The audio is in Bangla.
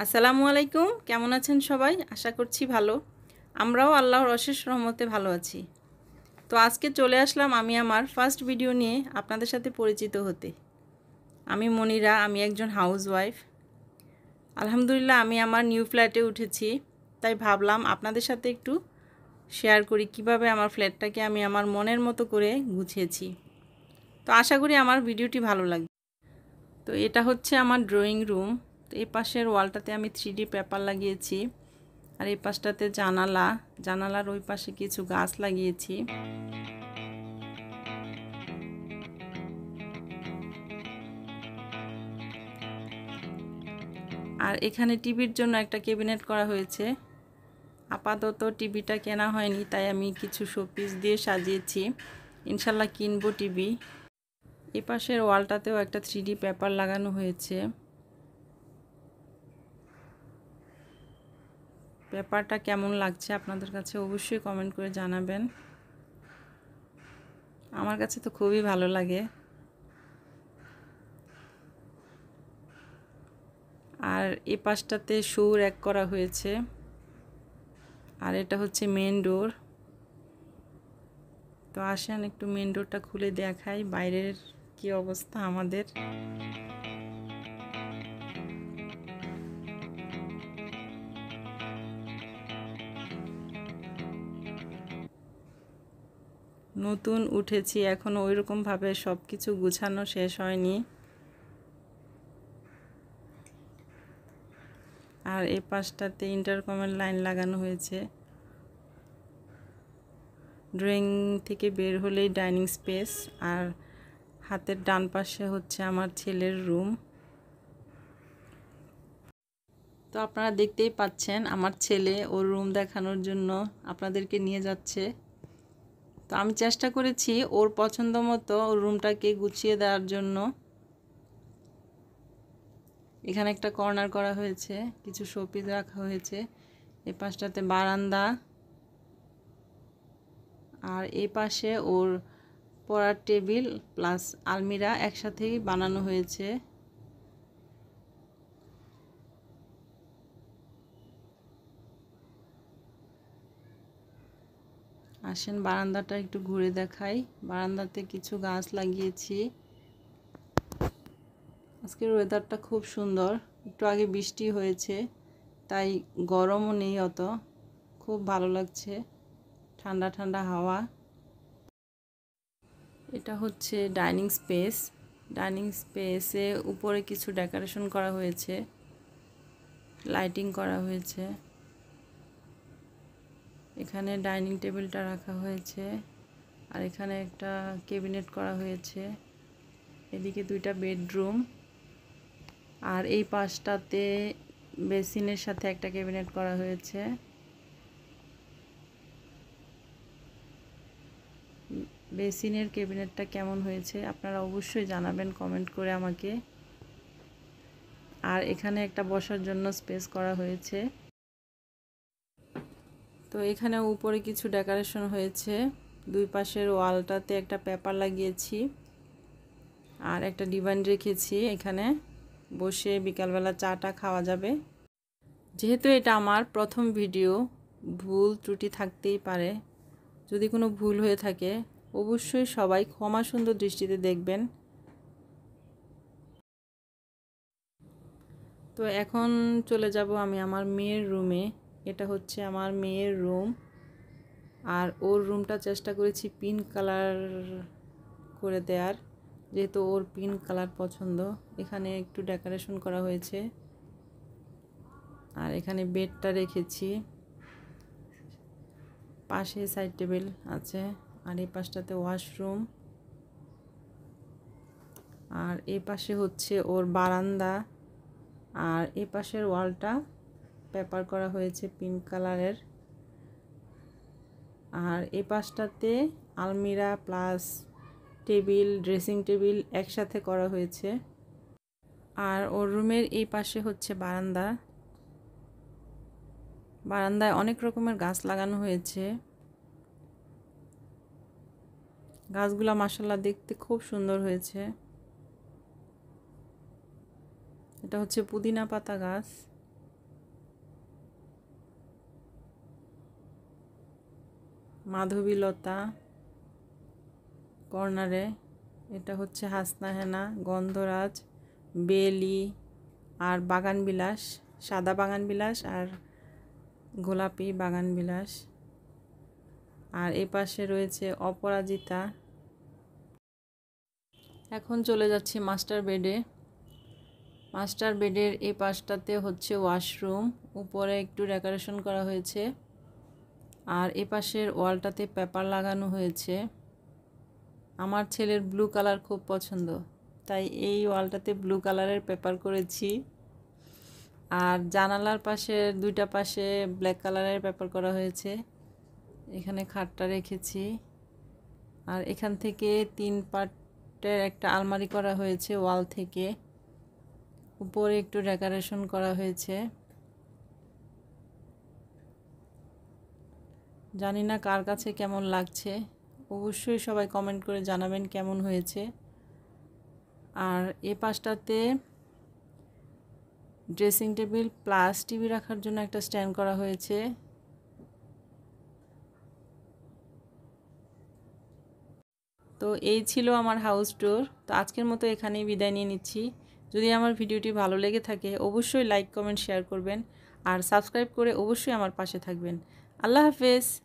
আসসালামু আলাইকুম কেমন আছেন সবাই আশা করছি ভালো আমরাও আল্লাহর অশেষ রহমতে ভালো আছি তো আজকে চলে আসলাম আমি আমার ফার্স্ট ভিডিও নিয়ে আপনাদের সাথে পরিচিত হতে আমি মনিরা আমি একজন হাউস ওয়াইফ আলহামদুলিল্লাহ আমি আমার নিউ ফ্ল্যাটে উঠেছি তাই ভাবলাম আপনাদের সাথে একটু শেয়ার করি কিভাবে আমার ফ্ল্যাটটাকে আমি আমার মনের মতো করে গুছিয়েছি তো আশা করি আমার ভিডিওটি ভালো লাগে তো এটা হচ্ছে আমার ড্রয়িং রুম তো এই পাশের ওয়ালটাতে আমি থ্রি পেপার লাগিয়েছি আর এই পাশটাতে জানালা জানালার ওই পাশে কিছু গাছ লাগিয়েছি আর এখানে টিভির জন্য একটা ক্যাবিনেট করা হয়েছে আপাতত টিভিটা কেনা হয়নি তাই আমি কিছু শোপিস দিয়ে সাজিয়েছি ইনশাল্লাহ কিনবো টিভি এ পাশের ওয়ালটাতেও একটা থ্রি পেপার লাগানো হয়েছে ব্যাপারটা কেমন লাগছে আপনাদের কাছে অবশ্যই কমেন্ট করে জানাবেন আমার কাছে তো খুবই ভালো লাগে আর এ পাশটাতে সুর এক করা হয়েছে আর এটা হচ্ছে মেন ডোর তো আসেন একটু মেন ডোরটা খুলে দেখাই বাইরের কি অবস্থা আমাদের নতুন উঠেছি এখনও ওই রকমভাবে সব কিছু গুছানো শেষ হয়নি আর এ পাশটাতে ইন্টারকমের লাইন লাগানো হয়েছে ড্রয়িং থেকে বের হলেই ডাইনিং স্পেস আর হাতের ডান পাশে হচ্ছে আমার ছেলের রুম তো আপনারা দেখতেই পাচ্ছেন আমার ছেলে ওর রুম দেখানোর জন্য আপনাদেরকে নিয়ে যাচ্ছে তো আমি চেষ্টা করেছি ওর পছন্দ মতো ওর রুমটাকে গুছিয়ে দেওয়ার জন্য এখানে একটা কর্নার করা হয়েছে কিছু শোপিস রাখা হয়েছে এই পাশটাতে বারান্দা আর এই পাশে ওর পড়ার টেবিল প্লাস আলমিরা একসাথেই বানানো হয়েছে আসেন বারান্দাটা একটু ঘুরে দেখাই বারান্দাতে কিছু গাছ লাগিয়েছি আজকের ওয়েদারটা খুব সুন্দর একটু আগে বৃষ্টি হয়েছে তাই গরমও নেই অত খুব ভালো লাগছে ঠান্ডা ঠান্ডা হাওয়া এটা হচ্ছে ডাইনিং স্পেস ডাইনিং স্পেসে উপরে কিছু ডেকোরেশন করা হয়েছে লাইটিং করা হয়েছে এখানে ডাইনিং টেবিলটা রাখা হয়েছে আর এখানে একটা ক্যাবিনেট করা হয়েছে এদিকে দুইটা বেডরুম আর এই পাশটাতে বেসিনের সাথে একটা ক্যাবিনেট করা হয়েছে বেসিনের ক্যাবিনেটটা কেমন হয়েছে আপনারা অবশ্যই জানাবেন কমেন্ট করে আমাকে আর এখানে একটা বসার জন্য স্পেস করা হয়েছে তো এখানে উপরে কিছু ডেকোরেশন হয়েছে দুই পাশের ওয়ালটাতে একটা পেপার লাগিয়েছি আর একটা ডিভাইন রেখেছি এখানে বসে বিকালবেলা চাটা খাওয়া যাবে যেহেতু এটা আমার প্রথম ভিডিও ভুল ত্রুটি থাকতেই পারে যদি কোনো ভুল হয়ে থাকে অবশ্যই সবাই ক্ষমা সুন্দর দৃষ্টিতে দেখবেন তো এখন চলে যাব আমি আমার মেয়ের রুমে এটা হচ্ছে আমার মেয়ের রুম আর ওর রুমটা চেষ্টা করেছি পিঙ্ক কালার করে দেওয়ার যেহেতু ওর পিঙ্ক কালার পছন্দ এখানে একটু ডেকোরেশন করা হয়েছে আর এখানে বেডটা রেখেছি পাশে সাইড টেবিল আছে আর এই পাশটাতে ওয়াশরুম আর এ পাশে হচ্ছে ওর বারান্দা আর এ পাশের ওয়ালটা পেপার করা হয়েছে পিঙ্ক কালারের আর এই পাশটাতে আলমিরা প্লাস টেবিল ড্রেসিং টেবিল একসাথে করা হয়েছে আর ওর রুমের এই পাশে হচ্ছে বারান্দা বারান্দায় অনেক রকমের গাছ লাগানো হয়েছে গাছগুলা মাসাল্লা দেখতে খুব সুন্দর হয়েছে এটা হচ্ছে পুদিনা পাতা গাছ মাধবীলতা কর্নারে এটা হচ্ছে হাসনাহেনা গন্ধরাজ বেলি আর বাগানবিলাস সাদা বাগানবিলাস আর গোলাপি বাগানবিলাস আর এ পাশে রয়েছে অপরাজিতা এখন চলে যাচ্ছি মাস্টার বেডে মাস্টার বেডের এ পাশটাতে হচ্ছে ওয়াশরুম উপরে একটু ডেকোরেশন করা হয়েছে আর এ পাশের ওয়ালটাতে পেপার লাগানো হয়েছে আমার ছেলের ব্লু কালার খুব পছন্দ তাই এই ওয়ালটাতে ব্লু কালারের পেপার করেছি আর জানালার পাশে দুইটা পাশে ব্ল্যাক কালারের পেপার করা হয়েছে এখানে খাটটা রেখেছি আর এখান থেকে তিন পার্টের একটা আলমারি করা হয়েছে ওয়াল থেকে উপরে একটু ডেকোরেশন করা হয়েছে জানি না কার কাছে কেমন লাগছে অবশ্যই সবাই কমেন্ট করে জানাবেন কেমন হয়েছে আর এ পাশটাতে ড্রেসিং টেবিল প্লাস টিভি রাখার জন্য একটা স্ট্যান্ড করা হয়েছে তো এই ছিল আমার হাউস টোর তো আজকের মতো এখানেই বিদায় নিয়ে নিচ্ছি যদি আমার ভিডিওটি ভালো লেগে থাকে অবশ্যই লাইক কমেন্ট শেয়ার করবেন আর সাবস্ক্রাইব করে অবশ্যই আমার পাশে থাকবেন Allah Hafiz.